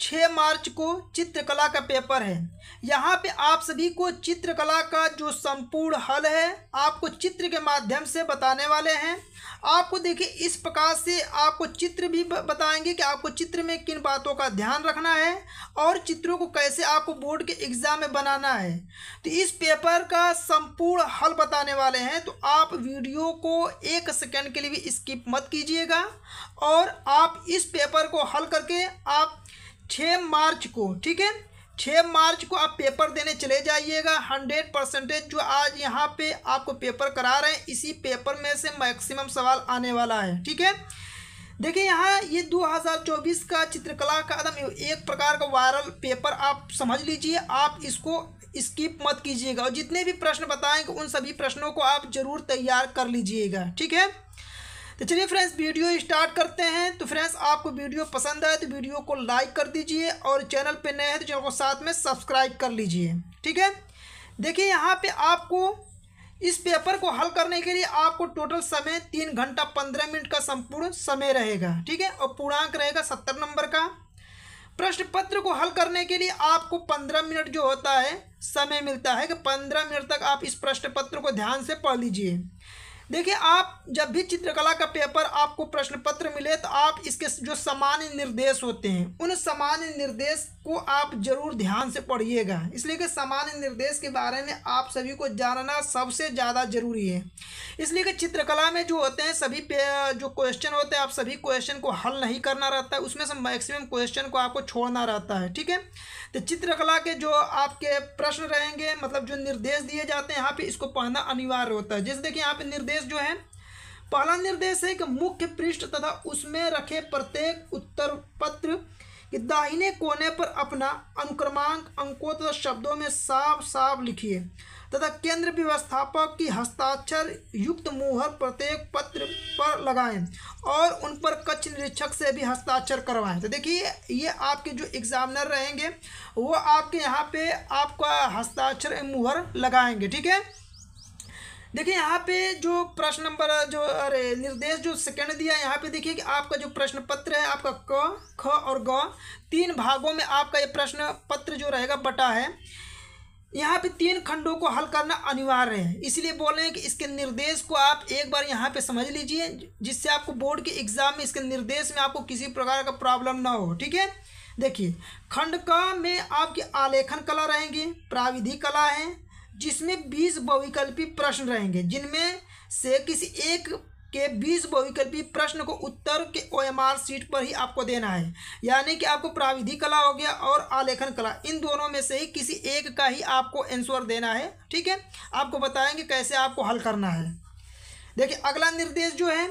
छः मार्च को चित्रकला का पेपर है यहाँ पे आप सभी को चित्रकला का जो संपूर्ण हल है आपको चित्र के माध्यम से बताने वाले हैं आपको देखिए इस प्रकार से आपको चित्र भी बताएंगे कि आपको चित्र में किन बातों का ध्यान रखना है और चित्रों को कैसे आपको बोर्ड के एग्ज़ाम में बनाना है तो इस पेपर का संपूर्ण हल बताने वाले हैं तो आप वीडियो को एक सेकेंड के लिए भी स्किप मत कीजिएगा और आप इस पेपर को हल करके आप छः मार्च को ठीक है छः मार्च को आप पेपर देने चले जाइएगा हंड्रेड परसेंटेज जो आज यहाँ पे आपको पेपर करा रहे हैं इसी पेपर में से मैक्सिमम सवाल आने वाला है ठीक है देखिए यहाँ ये 2024 का चित्रकला का कदम एक प्रकार का वायरल पेपर आप समझ लीजिए आप इसको स्किप मत कीजिएगा और जितने भी प्रश्न बताएंगे उन सभी प्रश्नों को आप जरूर तैयार कर लीजिएगा ठीक है तो चलिए फ्रेंड्स वीडियो स्टार्ट करते हैं तो फ्रेंड्स आपको वीडियो पसंद आए तो वीडियो को लाइक कर दीजिए और चैनल पर नए हैं तो चैनल को साथ में सब्सक्राइब कर लीजिए ठीक है देखिए यहाँ पर आपको इस पेपर को हल करने के लिए आपको टोटल समय तीन घंटा पंद्रह मिनट का संपूर्ण समय रहेगा ठीक है और पूर्णांक रहेगा सत्तर नंबर का प्रश्न पत्र को हल करने के लिए आपको पंद्रह मिनट जो होता है समय मिलता है कि पंद्रह मिनट तक आप इस प्रश्न पत्र को ध्यान से पढ़ लीजिए देखिए आप जब भी चित्रकला का पेपर आपको प्रश्न पत्र मिले तो आप इसके जो सामान्य निर्देश होते हैं उन सामान्य निर्देश को आप जरूर ध्यान से पढ़िएगा इसलिए कि सामान्य निर्देश के बारे में आप सभी को जानना सबसे ज़्यादा जरूरी है इसलिए कि चित्रकला में जो होते हैं सभी पे जो क्वेश्चन होते हैं आप सभी क्वेश्चन को हल नहीं करना रहता है उसमें से मैक्सिमम क्वेश्चन को आपको छोड़ना रहता है ठीक है तो चित्रकला के जो आपके प्रश्न रहेंगे मतलब जो निर्देश दिए जाते हैं यहाँ पे इसको पढ़ना अनिवार्य होता है जैसे देखिए यहाँ पे निर्देश जो है पहला निर्देश है कि मुख्य पृष्ठ तथा उसमें रखे प्रत्येक उत्तर पत्र के दाहिने कोने पर अपना अनुक्रमांक अंकों तथा शब्दों में साफ साफ लिखिए तथा केंद्र व्यवस्थापक की हस्ताक्षर युक्त मुहर प्रत्येक पत्र पर लगाएं और उन पर कक्ष निरीक्षक से भी हस्ताक्षर करवाएं तो देखिए ये आपके जो एग्जामिनर रहेंगे वो आपके यहाँ पे आपका हस्ताक्षर मुहर लगाएंगे ठीक है देखिए यहाँ पे जो प्रश्न नंबर जो अरे निर्देश जो सेकंड दिया यहाँ पे देखिए कि आपका जो प्रश्न पत्र है आपका क ख और ग तीन भागों में आपका ये प्रश्न पत्र जो रहेगा बटा है यहाँ पे तीन खंडों को हल करना अनिवार्य है इसलिए बोल रहे हैं कि इसके निर्देश को आप एक बार यहाँ पे समझ लीजिए जिससे आपको बोर्ड के एग्जाम में इसके निर्देश में आपको किसी प्रकार का प्रॉब्लम ना हो ठीक है देखिए खंड क में आपकी आलेखन कला रहेंगी प्राविधि कला है जिसमें बीस बहुविकल्पी प्रश्न रहेंगे जिनमें से किसी एक के बीस बहुविकल्पी प्रश्न को उत्तर के ओएमआर सीट पर ही आपको देना है यानी कि आपको प्राविधि कला हो गया और आलेखन कला इन दोनों में से ही किसी एक का ही आपको आंसर देना है ठीक है आपको बताएंगे कैसे आपको हल करना है देखिए अगला निर्देश जो है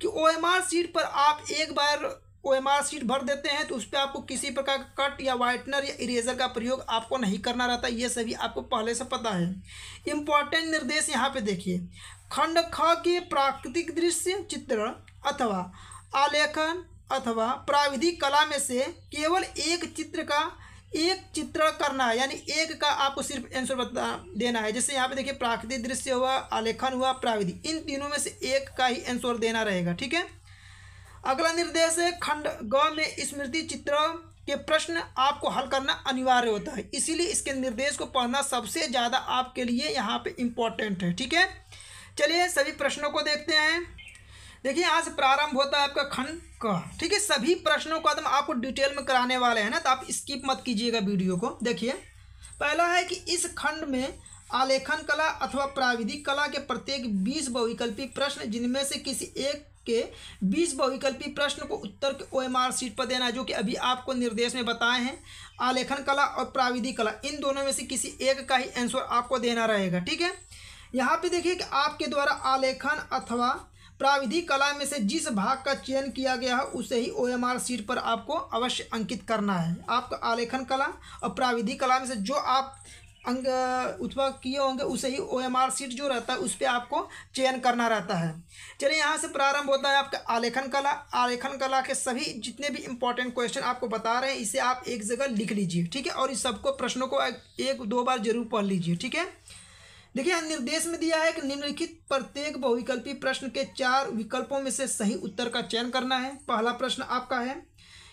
कि ओएमआर सीट पर आप एक बार वो एम शीट भर देते हैं तो उस पर आपको किसी प्रकार का कट या वाइटनर या इरेजर का प्रयोग आपको नहीं करना रहता ये सभी आपको पहले से पता है इम्पॉर्टेंट निर्देश यहाँ पे देखिए खंड ख के प्राकृतिक दृश्य चित्रण अथवा आलेखन अथवा प्राविधिक कला में से केवल एक चित्र का एक चित्रण करना है यानी एक का आपको सिर्फ आंसर बता देना है जैसे यहाँ पे देखिए प्राकृतिक दृश्य हुआ आलेखन हुआ प्राविधि इन तीनों में से एक का ही आंसर देना रहेगा ठीक है अगला निर्देश है खंड ग में स्मृति चित्र के प्रश्न आपको हल करना अनिवार्य होता है इसीलिए इसके निर्देश को पढ़ना सबसे ज़्यादा आपके लिए यहाँ पे इम्पोर्टेंट है ठीक है चलिए सभी प्रश्नों को देखते हैं देखिए यहाँ से प्रारंभ होता है आपका खंड क ठीक है सभी प्रश्नों को एकदम आपको डिटेल में कराने वाले हैं ना तो आप स्किप मत कीजिएगा वीडियो को देखिए पहला है कि इस खंड में आलेखन कला अथवा प्राविधिक कला के प्रत्येक बीस बहुविकल्पी प्रश्न जिनमें से किसी एक के 20 बहुविकल्पी प्रश्न को उत्तर के ओएमआर सीट पर देना है जो कि अभी आपको निर्देश में बताए हैं आलेखन कला और प्राविधिक कला इन दोनों में से किसी एक का ही आंसर आपको देना रहेगा ठीक है यहाँ पे देखिए कि आपके द्वारा आलेखन अथवा प्राविधिक कला में से जिस भाग का चयन किया गया है उसे ही आर सीट पर आपको अवश्य अंकित करना है आपका आलेखन कला और प्राविधिक कला में से जो आप अंग उत्पाद किए होंगे उसे ही ओ एम आर सीट जो रहता है उस पर आपको चयन करना रहता है चलिए यहाँ से प्रारंभ होता है आपका आलेखन कला आलेखन कला के सभी जितने भी इंपॉर्टेंट क्वेश्चन आपको बता रहे हैं इसे आप एक जगह लिख लीजिए ठीक है और इस सबको प्रश्नों को एक दो बार जरूर पढ़ लीजिए ठीक है देखिए निर्देश में दिया है कि निम्नलिखित प्रत्येक बहुविकल्पी प्रश्न के चार विकल्पों में से सही उत्तर का चयन करना है पहला प्रश्न आपका है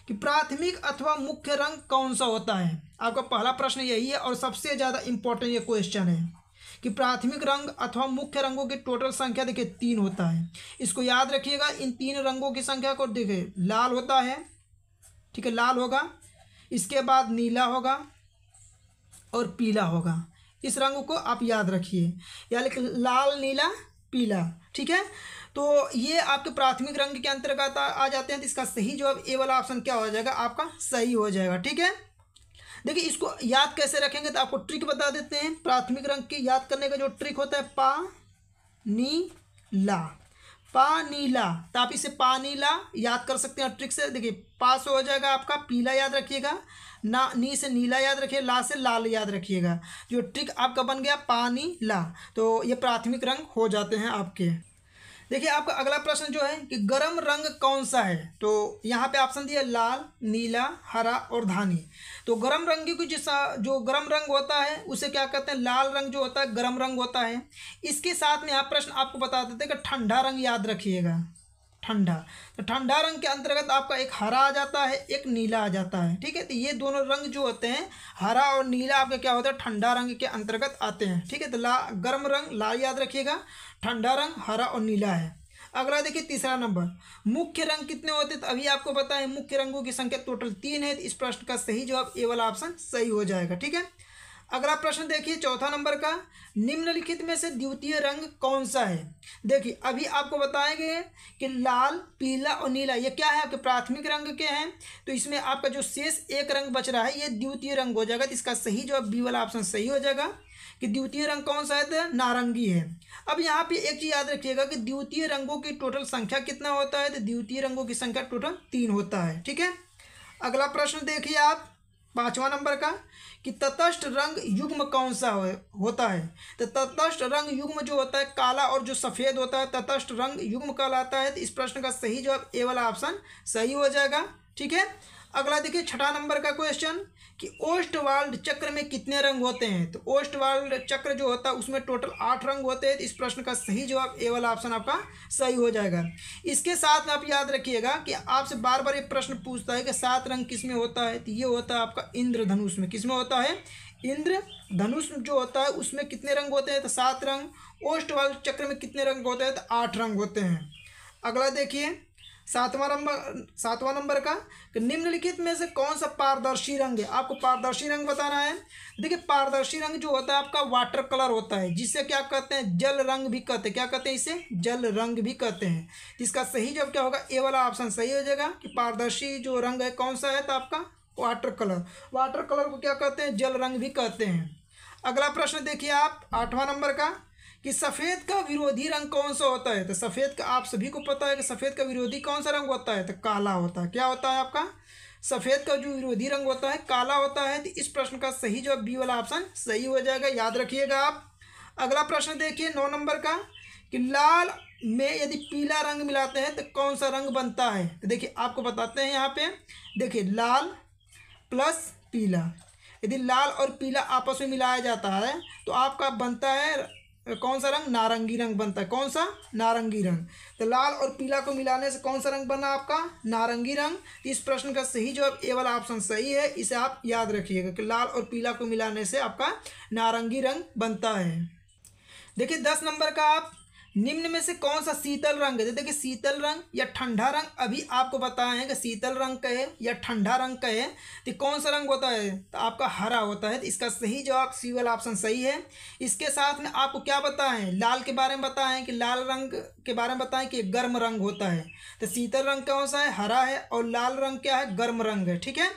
कि प्राथमिक अथवा मुख्य रंग कौन सा होता है आपका पहला प्रश्न यही है और सबसे ज़्यादा इम्पोर्टेंट ये क्वेश्चन है कि प्राथमिक रंग अथवा मुख्य रंगों की टोटल संख्या देखिए तीन होता है इसको याद रखिएगा इन तीन रंगों की संख्या को देखिए लाल होता है ठीक है लाल होगा इसके बाद नीला होगा और पीला होगा इस रंग को आप याद रखिए या लाल नीला पीला ठीक है तो ये आपके प्राथमिक रंग के अंतर्गत आ जाते हैं तो इसका सही जवाब ए वाला ऑप्शन क्या हो जाएगा आपका सही हो जाएगा ठीक है देखिए इसको याद कैसे रखेंगे तो आपको ट्रिक बता देते हैं प्राथमिक रंग की याद करने का जो ट्रिक होता है पा नी ला पा नीला तो आप इसे नीला याद कर सकते हैं ट्रिक से देखिए पास हो जाएगा आपका पीला याद रखिएगा ना नी से नीला याद रखिए ला से लाल याद रखिएगा जो ट्रिक आपका बन गया पानी ला तो ये प्राथमिक रंग हो जाते हैं आपके देखिए आपका अगला प्रश्न जो है कि गर्म रंग कौन सा है तो यहाँ पे ऑप्शन दिया लाल नीला हरा और धानी तो गर्म रंग की जिस जो गर्म रंग होता है उसे क्या कहते हैं लाल रंग जो होता है गर्म रंग होता है इसके साथ में आप प्रश्न आपको बता देते हैं कि ठंडा रंग याद रखिएगा ठंडा तो ठंडा रंग के अंतर्गत आपका एक हरा आ जाता है एक नीला आ जाता है ठीक है तो ये दोनों रंग जो होते हैं हरा और नीला आपके क्या होता है ठंडा रंग के अंतर्गत आते हैं ठीक है तो ला गर्म रंग लाल याद रखिएगा ठंडा रंग हरा और नीला है अगला देखिए तीसरा नंबर मुख्य रंग कितने होते तो अभी आपको पता है मुख्य रंगों की संख्या टोटल तीन है तो इस प्रश्न का सही जवाब ए वाला ऑप्शन सही हो जाएगा ठीक है अगला प्रश्न देखिए चौथा नंबर का निम्नलिखित में से द्वितीय रंग कौन सा है देखिए अभी आपको बताएंगे कि लाल पीला और नीला ये क्या है आपके प्राथमिक रंग के हैं तो इसमें आपका जो शेष एक रंग बच रहा है ये द्वितीय रंग हो जाएगा तो इसका सही जो बी वाला ऑप्शन सही हो जाएगा कि द्वितीय रंग कौन सा है तो नारंगी है अब यहाँ पे एक चीज़ याद रखिएगा कि द्वितीय रंगों की टोटल संख्या कितना होता है तो द्वितीय रंगों की संख्या टोटल तीन होता है ठीक है अगला प्रश्न देखिए आप पांचवा नंबर का कि तटस्थ रंग युग्म कौन सा हो, होता है तो तटस्थ रंग युग्म जो होता है काला और जो सफ़ेद होता है तटस्थ रंग युग्म कहलाता है तो इस प्रश्न का सही जवाब ए वाला ऑप्शन सही हो जाएगा ठीक है अगला देखिए छठा नंबर का क्वेश्चन कि ओस्टवाल्ड चक्र में कितने रंग होते हैं तो ओस्टवाल्ड चक्र जो होता है उसमें टोटल आठ रंग होते हैं तो इस प्रश्न का सही जवाब ए वाला ऑप्शन आपका सही हो जाएगा इसके साथ में आप याद रखिएगा कि आपसे बार बार ये प्रश्न पूछता है कि सात रंग किस में होता है तो ये होता है आपका इंद्रधनुष में किस में होता है इंद्र धनुष जो होता है उसमें कितने रंग होते हैं तो सात रंग ओस्टवाल्ड चक्र में कितने रंग होते हैं तो आठ रंग होते हैं अगला देखिए सातवां नंबर सातवां नंबर का निम्नलिखित में से कौन सा पारदर्शी रंग है आपको पारदर्शी रंग बताना है देखिए पारदर्शी रंग जो होता है आपका वाटर कलर होता है जिसे क्या कहते हैं जल रंग भी कहते हैं क्या कहते हैं इसे जल रंग भी कहते हैं इसका सही जब क्या होगा ए वाला ऑप्शन सही हो जाएगा कि पारदर्शी जो रंग है कौन सा है तो आपका वाटर कलर वाटर कलर को क्या कहते हैं जल रंग भी कहते हैं अगला प्रश्न देखिए आप आठवां नंबर का कि सफ़ेद का विरोधी रंग कौन सा होता है तो सफ़ेद का आप सभी को पता है कि सफ़ेद का विरोधी कौन सा रंग होता है तो काला होता है क्या होता है आपका सफ़ेद का जो विरोधी रंग होता है काला होता है तो इस प्रश्न का सही जो बी वाला ऑप्शन सही हो जाएगा याद रखिएगा आप अगला प्रश्न देखिए नौ नंबर का कि लाल में यदि पीला रंग मिलाते हैं तो कौन सा रंग बनता है तो देखिए आपको बताते हैं यहाँ पे देखिए लाल प्लस पीला यदि लाल और पीला आपस में मिलाया जाता है तो आपका बनता है कौन सा रंग नारंगी रंग बनता है कौन सा नारंगी रंग तो लाल और पीला को मिलाने से कौन सा रंग बना आपका नारंगी रंग इस प्रश्न का सही जवाब ए वाला ऑप्शन सही है इसे आप याद रखिएगा कि लाल और पीला को मिलाने से आपका नारंगी रंग बनता है देखिए दस नंबर का आप निम्न में से कौन सा शीतल रंग है देखिए शीतल रंग या ठंडा रंग अभी आपको बताए हैं कि शीतल रंग का है या ठंडा रंग का है तो कौन सा रंग होता है तो आपका हरा होता है तो इसका सही जवाब सी वाला ऑप्शन सही है इसके साथ में आपको क्या बताएं लाल के बारे में बताएं कि लाल रंग के बारे में बताएं कि गर्म रंग होता है तो शीतल रंग कौन सा है हरा है और लाल रंग क्या है गर्म रंग है ठीक है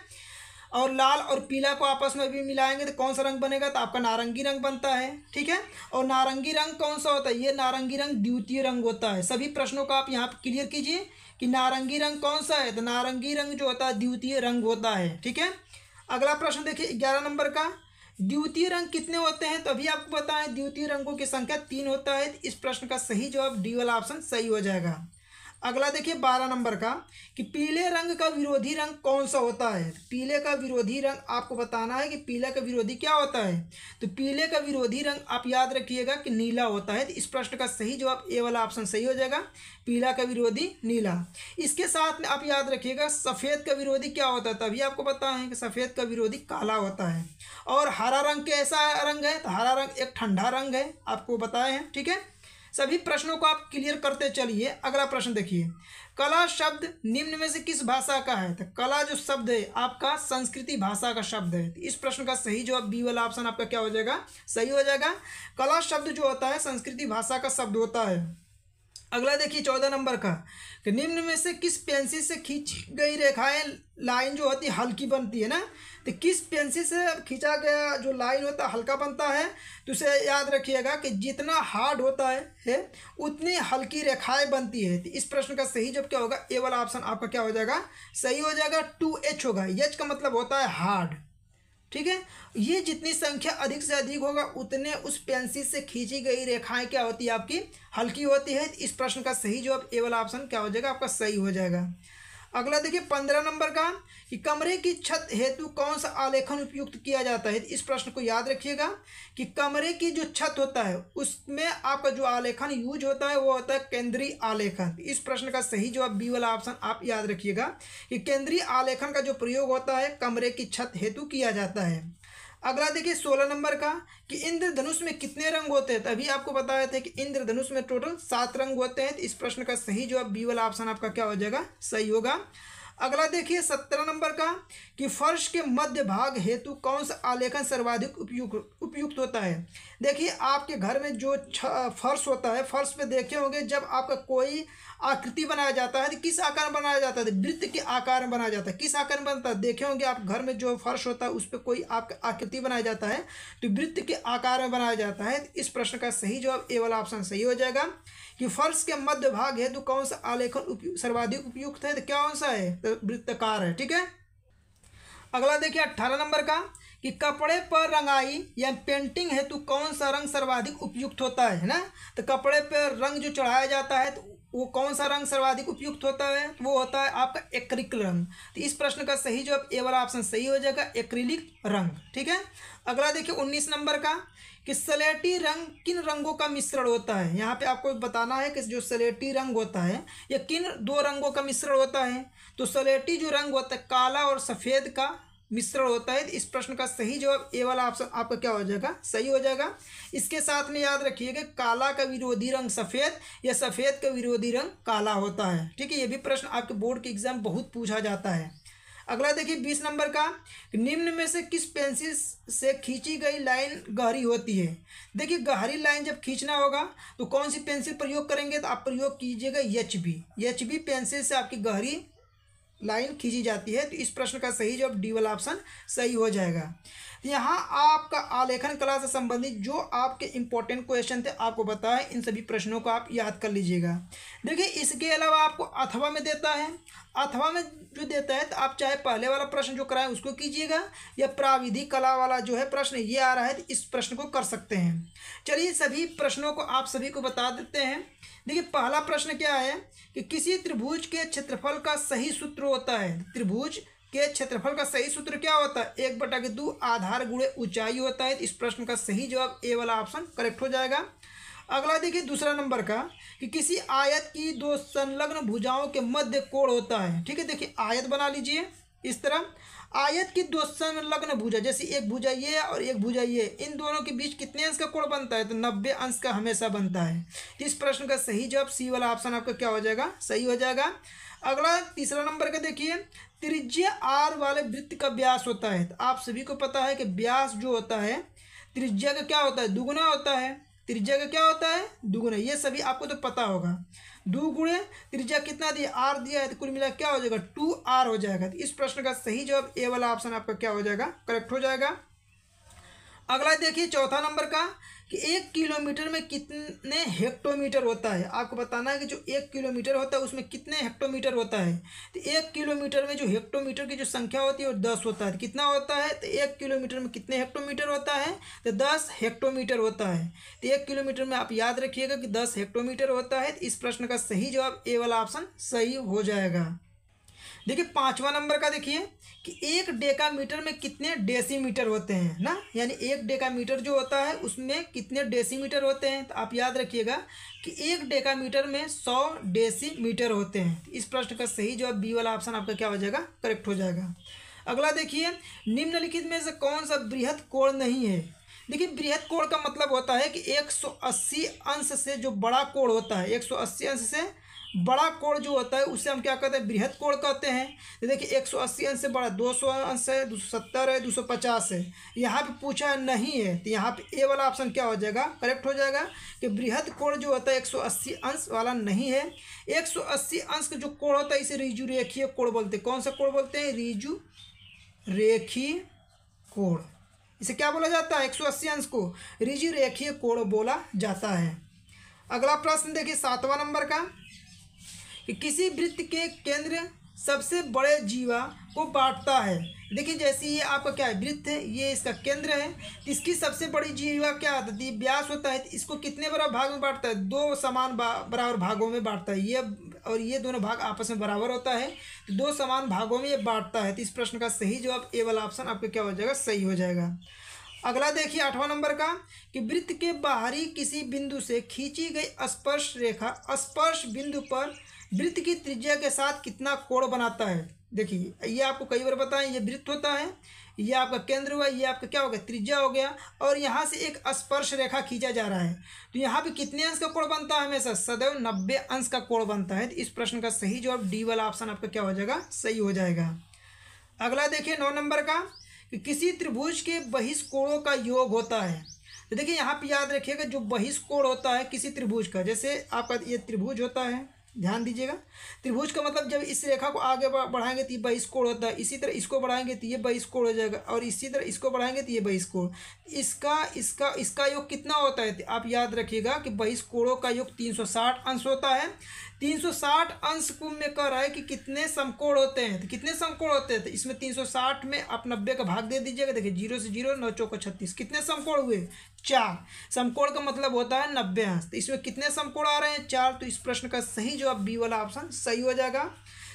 और लाल और पीला को आपस में भी मिलाएंगे तो कौन सा रंग बनेगा तो आपका नारंगी रंग बनता है ठीक है और नारंगी रंग कौन सा होता है ये नारंगी रंग द्वितीय रंग होता है सभी प्रश्नों को आप यहाँ पर क्लियर कीजिए कि नारंगी रंग कौन सा है तो नारंगी रंग जो होता है द्वितीय रंग होता है ठीक है अगला प्रश्न देखिए ग्यारह नंबर का द्वितीय रंग कितने होते हैं तो अभी आपको बताएं द्वितीय रंगों की संख्या तीन होता है इस प्रश्न का सही जवाब डी वाला ऑप्शन सही हो जाएगा अगला देखिए बारह नंबर का कि पीले रंग का विरोधी रंग कौन सा होता है पीले का विरोधी रंग आपको बताना है कि पीला का विरोधी क्या होता है तो पीले का विरोधी रंग आप याद रखिएगा कि नीला होता है तो इस प्रश्न का सही जवाब ए वाला ऑप्शन सही हो जाएगा पीला का विरोधी नीला इसके साथ में आप याद रखिएगा सफ़ेद का विरोधी क्या होता है तभी आपको पता है कि सफ़ेद का विरोधी काला होता है और हरा रंग कैसा रंग है तो हरा रंग एक ठंडा रंग है आपको बताए हैं ठीक है सभी प्रश्नों को आप क्लियर करते चलिए अगला प्रश्न देखिए कला शब्द निम्न में से किस भाषा का है तो कला जो शब्द है आपका संस्कृति भाषा का शब्द है तो इस प्रश्न का सही जवाब बी वाला ऑप्शन आपका क्या हो जाएगा सही हो जाएगा कला शब्द जो होता है संस्कृति भाषा का शब्द होता है अगला देखिए चौदह नंबर का कि निम्न में से किस पेंसिल से खींची गई रेखाएं लाइन जो होती है हल्की बनती है ना तो किस पेंसिल से खींचा गया जो लाइन होता है हल्का बनता है तो उसे याद रखिएगा कि जितना हार्ड होता है, है उतनी हल्की रेखाएं बनती है तो इस प्रश्न का सही जब क्या होगा ए वाला ऑप्शन आपका क्या हो जाएगा सही हो जाएगा टू एच होगा एच का मतलब होता है हार्ड ठीक है ये जितनी संख्या अधिक से अधिक होगा उतने उस पेंसिल से खींची गई रेखाएं क्या होती है आपकी हल्की होती है इस प्रश्न का सही जवाब ए वाला ऑप्शन क्या हो जाएगा आपका सही हो जाएगा अगला देखिए पंद्रह नंबर का कि कमरे की छत हेतु कौन सा आलेखन उपयुक्त किया जाता है इस प्रश्न को याद रखिएगा कि कमरे की जो छत होता है उसमें आपका जो आलेखन यूज होता है वो होता है केंद्रीय आलेखन इस प्रश्न का सही जवाब बी वाला ऑप्शन आप याद रखिएगा कि केंद्रीय आलेखन का जो प्रयोग होता है कमरे की छत हेतु किया जाता है अगला देखिए सोलह नंबर का कि इंद्रधनुष में कितने रंग होते हैं तभी आपको बताया था कि इंद्रधनुष में टोटल सात रंग होते हैं तो इस प्रश्न का सही जवाब बी वाला ऑप्शन आपका क्या हो जाएगा सही होगा अगला देखिए सत्रह नंबर का कि फर्श के मध्य भाग हेतु कौन सा आलेखन सर्वाधिक उपयुक्त उपयुक्त होता है देखिए आपके घर में जो फर्श होता है फर्श पे देखे होंगे जब आपका कोई आकृति बनाया जाता है तो किस आकार में बनाया जाता है वृत्त के आकार में बनाया जाता है किस आकार में बनता है देखे होंगे आप घर में जो फर्श होता है उस पर कोई आपका आकृति बनाया जाता है तो वृत्त के आकार में बनाया जाता है इस प्रश्न का सही जवाब ए वाला ऑप्शन सही हो जाएगा कि फर्श के मध्य भाग है तो कौन सा आलेखन सर्वाधिक उपयुक्त है तो कौन सा है तो वृत्तकार है ठीक है अगला देखिए अट्ठारह नंबर का कि कपड़े पर रंगाई या पेंटिंग है तो कौन सा रंग सर्वाधिक उपयुक्त होता है ना तो कपड़े पर रंग जो चढ़ाया जाता है तो वो कौन सा रंग सर्वाधिक उपयुक्त होता है तो वो होता है आपका एक्रिक रंग तो इस प्रश्न का सही जो ए वाला ऑप्शन सही हो जाएगा एक्रिलिक रंग ठीक है अगला देखिए उन्नीस नंबर का कि सलेटी रंग किन रंगों का मिश्रण होता है यहाँ पे आपको बताना है कि जो सलेटी रंग होता है यह किन दो रंगों का मिश्रण होता है तो सलेटी जो रंग होता है काला और सफ़ेद का मिश्रण होता है इस प्रश्न का सही जवाब ए वाला ऑप्शन आपका क्या हो जाएगा सही हो जाएगा इसके साथ में याद रखिएगा काला का विरोधी रंग सफ़ेद या सफ़ेद का विरोधी रंग काला होता है ठीक है ये भी प्रश्न आपके बोर्ड के एग्जाम बहुत पूछा जाता है अगला देखिए बीस नंबर का निम्न में से किस पेंसिल से खींची गई लाइन गहरी होती है देखिए गहरी लाइन जब खींचना होगा तो कौन सी पेंसिल प्रयोग करेंगे तो आप प्रयोग कीजिएगा H B H B pencil से आपकी गहरी लाइन खींची जाती है तो इस प्रश्न का सही जवाब डी वाला ऑप्शन सही हो जाएगा यहाँ आपका आलेखन कला से संबंधित जो आपके इंपॉर्टेंट क्वेश्चन थे आपको बताए इन सभी प्रश्नों को आप याद कर लीजिएगा देखिए इसके अलावा आपको अथवा में देता है अथवा में जो देता है तो आप चाहे पहले वाला प्रश्न जो कराएं उसको कीजिएगा या प्राविधिक कला वाला जो है प्रश्न ये आ रहा है तो इस प्रश्न को कर सकते हैं चलिए सभी प्रश्नों को आप सभी को बता देते हैं देखिए पहला प्रश्न क्या है कि किसी त्रिभुज के क्षेत्रफल का सही सूत्र होता है त्रिभुज के क्षेत्रफल का सही सूत्र क्या होता है एक बटा के दो आधार गुणे ऊंचाई होता है इस प्रश्न का सही जवाब ए वाला ऑप्शन करेक्ट हो जाएगा अगला देखिए दूसरा नंबर का कि किसी आयत की दो संलग्न भुजाओं के मध्य कोण होता है ठीक है देखिए आयत बना लीजिए इस तरह आयत की दो संलग्न भुजा जैसे एक भुजा ये और एक भुजा ये इन दोनों के बीच कितने अंश का कोण बनता है तो नब्बे अंश का हमेशा बनता है तो इस प्रश्न का सही जवाब सी वाला ऑप्शन आपका क्या हो जाएगा सही हो जाएगा अगला तीसरा नंबर का देखिए त्रिज्य आर वाले वृत्त का व्यास होता है तो आप सभी को पता है कि व्यास जो होता है त्रिज्या का क्या होता है दुगुना होता है त्रिज्या का क्या होता है दुगुना ये सभी आपको तो पता होगा दो गुणे त्रिज्या कितना दिया आर दिया है तो कुल मिला क्या हो जाएगा टू आर हो जाएगा तो इस प्रश्न का सही जवाब ए वाला ऑप्शन आपका क्या हो जाएगा करेक्ट हो जाएगा अगला देखिए चौथा नंबर का कि एक किलोमीटर में कितने हेक्टोमीटर होता है आपको बताना है कि जो एक किलोमीटर होता है उसमें कितने हेक्टोमीटर होता है तो एक किलोमीटर में जो हेक्टोमीटर की जो संख्या होती है वो दस होता है तो कितना होता है तो एक किलोमीटर में कितने हेक्टोमीटर होता है तो दस हेक्टोमीटर होता है तो एक किलोमीटर में आप याद रखिएगा कि दस हेक्टोमीटर होता है तो इस प्रश्न का सही जवाब ए वाला ऑप्शन सही हो जाएगा देखिए पाँचवा नंबर का देखिए कि एक डेकामीटर में कितने डेसीमीटर होते हैं ना यानी एक डेकामीटर जो होता है उसमें कितने डेसीमीटर होते हैं तो आप याद रखिएगा कि एक डेकामीटर में सौ डेसीमीटर होते हैं इस प्रश्न का सही जवाब बी वाला ऑप्शन आपका क्या हो जाएगा करेक्ट हो जाएगा अगला देखिए निम्नलिखित में से कौन सा बृहद कोण नहीं है देखिए बृहद कोण का मतलब होता है कि 180 अंश से जो बड़ा कोण होता है 180 अंश से बड़ा कोण जो होता है उसे हम क्या कहते हैं बृहद कोण कहते हैं तो देखिए एक सौ अस्सी अंश से बड़ा दो सौ अंश है दो सौ सत्तर है दो सौ पचास है यहाँ पे पूछा है नहीं है तो यहाँ पे ए वाला ऑप्शन क्या हो जाएगा करेक्ट हो जाएगा कि बृहद कोण जो होता है एक सौ अस्सी अंश वाला नहीं है एक सौ अस्सी अंश का जो कोण होता है इसे रिजु रेखीय कोण बोलते हैं कौन सा कोण बोलते हैं रिजु रेखीय कोण इसे क्या बोला जाता है एक सौ अस्सी अंश को रिजु रेखीय कोण बोला जाता है अगला प्रश्न देखिए सातवां नंबर का किसी वृत्त के केंद्र सबसे बड़े जीवा को बांटता है देखिए जैसे ये आपका क्या है वृत्त है ये इसका केंद्र है इसकी सबसे बड़ी जीवा क्या होता है व्यास होता है तो इसको कितने बड़ा भाग में बांटता है दो समान बराबर भागों में बांटता है ये और ये दोनों भाग आपस में बराबर होता है तो दो समान भागों में ये बांटता है तो इस प्रश्न का सही जवाब ए वाला ऑप्शन आपका क्या हो जाएगा सही हो जाएगा अगला देखिए आठवां नंबर का कि वृत्त के बाहरी किसी बिंदु से खींची गई स्पर्श रेखा स्पर्श बिंदु पर वृत्त की त्रिज्या के साथ कितना कोण बनाता है देखिए ये आपको कई बार बताएं ये वृत्त होता है ये आपका केंद्र हुआ ये आपका क्या हो गया त्रिज्या हो गया और यहाँ से एक स्पर्श रेखा खींचा जा रहा है तो यहाँ पे कितने अंश का कोण बनता है हमेशा सदैव नब्बे अंश का कोण बनता है तो इस प्रश्न का सही जवाब डी वाला ऑप्शन आपका क्या हो जाएगा सही हो जाएगा अगला देखिए नौ नंबर का कि किसी त्रिभुज के बहिष्कोणों का योग होता है तो देखिए यहाँ पर याद रखिएगा जो बहिष्कोण होता है किसी त्रिभुज का जैसे आपका ये त्रिभुज होता है ध्यान दीजिएगा त्रिभुज का मतलब जब इस रेखा को आगे बढ़ाएंगे तो ये बाईस कोण होता है इसी तरह इसको बढ़ाएंगे तो ये बाईस कोण हो जाएगा और इसी तरह इसको बढ़ाएंगे तो ये बाईस कोण इसका इसका इसका योग कितना होता है आप याद रखिएगा कि बाईस कोणों का योग तीन सौ साठ अंश होता है 360 अंश कुंभ में कह रहा है कि कितने समकोण होते हैं तो कितने समकोण होते हैं तो इसमें 360 में आप नब्बे का भाग दे दीजिएगा देखिए जीरो से जीरो नौ चौको छत्तीस कितने समकोण हुए चार समकोण का मतलब होता है नब्बे अंश तो इसमें कितने समकोण आ रहे हैं चार तो इस प्रश्न का सही जवाब बी वाला ऑप्शन सही हो जाएगा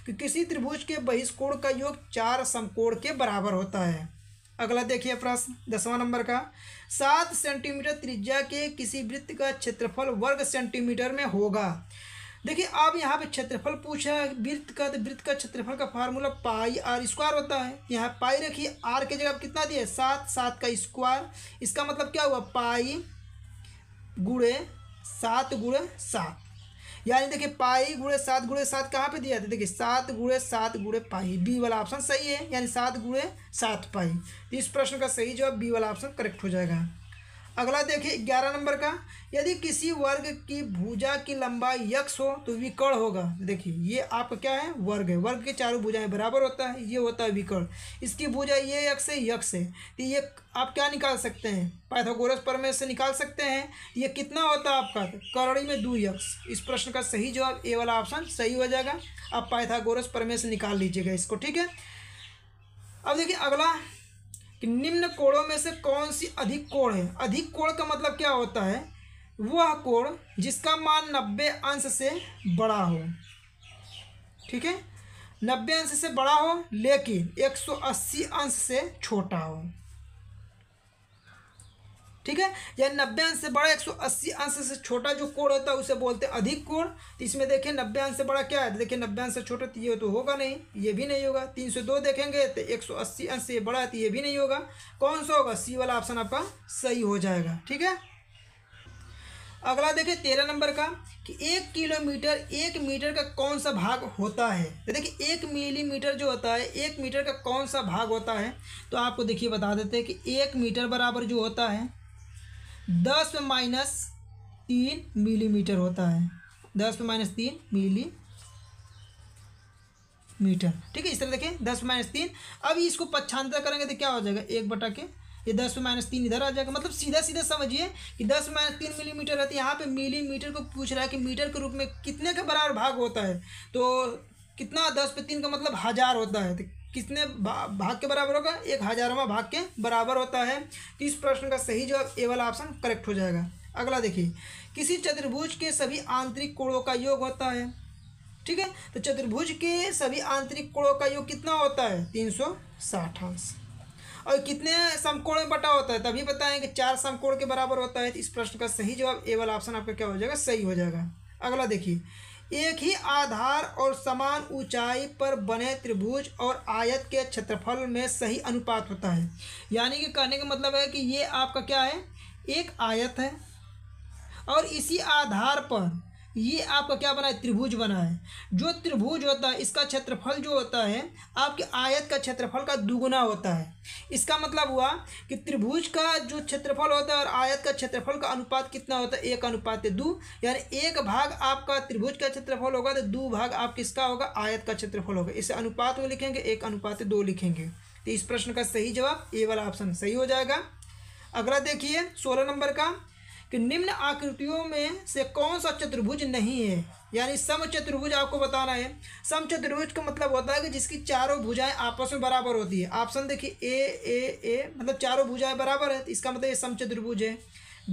कि किसी त्रिभुज के बहिष्कोण का योग चार समकोण के बराबर होता है अगला देखिए प्रश्न दसवां नंबर का सात सेंटीमीटर त्रिज्या के किसी वृत्त का क्षेत्रफल वर्ग सेंटीमीटर में होगा देखिए आप यहाँ पे क्षेत्रफल पूछा है वृत्त का तो वृत्त का क्षेत्रफल का फार्मूला पाई आर स्क्वायर होता है यहाँ पाई रखिए आर के जगह कितना दिया सात सात का स्क्वायर इसका मतलब क्या हुआ पाई गुड़े सात गुड़े सात यानी देखिए पाई गुड़े सात गुड़े सात कहाँ पे दिया था देखिए सात गुड़े सात गुड़े पाई बी वाला ऑप्शन सही है यानी सात गुड़े सात पाई तो इस प्रश्न का सही जवाब बी वाला ऑप्शन करेक्ट हो जाएगा अगला देखिए ग्यारह नंबर का यदि किसी वर्ग की भुजा की लंबाई यक्ष हो तो विकर्ण होगा देखिए ये आपका क्या है वर्ग है वर्ग के चारों भुजाएं बराबर होता है ये होता है विकर्ण इसकी भुजा ये यक्ष है यक्ष है तो ये आप क्या निकाल सकते हैं पाइथागोरस प्रमेय से निकाल सकते हैं ये कितना होता है आपका करड़ी में दो यक्ष इस प्रश्न का सही जवाब ए वाला ऑप्शन सही हो जाएगा आप पाइथागोरस प्रमेय से निकाल लीजिएगा इसको ठीक है अब देखिए अगला कि निम्न कोणों में से कौन सी अधिक कोण है अधिक कोण का मतलब क्या होता है वह कोण जिसका मान नब्बे अंश से बड़ा हो ठीक है नब्बे अंश से बड़ा हो लेकिन एक सौ अस्सी अंश से छोटा हो ठीक है या नब्बे अंश से बड़ा एक सौ अस्सी अंश से छोटा जो कोण होता है उसे बोलते हैं अधिक कोण तो इसमें देखिए नब्बे अंश से बड़ा क्या है देखिए नब्बे अंश से छोटा तो ये तो होगा नहीं ये भी नहीं होगा तीन सौ दो देखेंगे तो एक सौ अस्सी अंश से बड़ा है तो ये भी नहीं होगा कौन सा होगा सी वाला ऑप्शन आपका सही हो जाएगा ठीक है अगला देखिए तेरह नंबर का कि एक किलोमीटर एक मीटर का कौन सा भाग होता है तो देखिए एक मिलीमीटर जो होता है एक मीटर का कौन सा भाग होता है तो आपको देखिए बता देते हैं कि एक मीटर बराबर जो होता है दस में माइनस तीन मिलीमीटर होता है दस में माइनस तीन मिली मीटर ठीक है इस तरह देखें दस माइनस तीन अब इसको पच्छांतर करेंगे तो क्या हो जाएगा एक बटा के ये दस माइनस तीन इधर आ जाएगा मतलब सीधा सीधा समझिए कि दस माइनस तीन मिलीमीटर रहती है यहाँ पे मिलीमीटर को पूछ रहा है कि मीटर के रूप में कितने के बराबर भाग होता है तो कितना दस पे तीन का मतलब हज़ार होता है तो किसने भा, भाग के बराबर होगा एक हजारवा भाग के बराबर होता है तो इस प्रश्न का सही जवाब ए वाला ऑप्शन करेक्ट हो जाएगा अगला देखिए किसी चतुर्भुज के सभी आंतरिक कोणों का योग होता है ठीक है तो चतुर्भुज के सभी आंतरिक कोणों का योग कितना होता है तीन सौ साठ अंश और कितने समकोण में बटा होता है तभी बताएं कि चार समकोण के बराबर होता है तो इस प्रश्न का सही जवाब ए वाला ऑप्शन आपका क्या हो जाएगा सही हो जाएगा अगला देखिए एक ही आधार और समान ऊंचाई पर बने त्रिभुज और आयत के क्षेत्रफल में सही अनुपात होता है यानी कि कहने का मतलब है कि ये आपका क्या है एक आयत है और इसी आधार पर ये आपका क्या बना है त्रिभुज बना है जो त्रिभुज होता है इसका क्षेत्रफल जो होता है आपके आयत का क्षेत्रफल का दुगुना होता है इसका मतलब हुआ कि त्रिभुज का जो क्षेत्रफल होता है और आयत का क्षेत्रफल का अनुपात कितना होता है एक अनुपात दो यानी एक भाग आपका त्रिभुज का क्षेत्रफल होगा तो दो भाग आप किसका होगा आयत का क्षेत्रफल होगा इसे अनुपात में लिखेंगे एक अनुपात दो लिखेंगे तो इस प्रश्न का सही जवाब ए वाला ऑप्शन सही हो जाएगा अगला देखिए सोलह नंबर का कि निम्न आकृतियों में से कौन सा चतुर्भुज नहीं है यानी सम चतुर्भुज आपको बताना है सम चतुर्भुज का मतलब होता है कि जिसकी चारों भुजाएं आपस में बराबर होती है ऑप्शन देखिए ए ए ए मतलब चारों भुजाएं बराबर है तो इसका मतलब ये सम चतुर्भुज है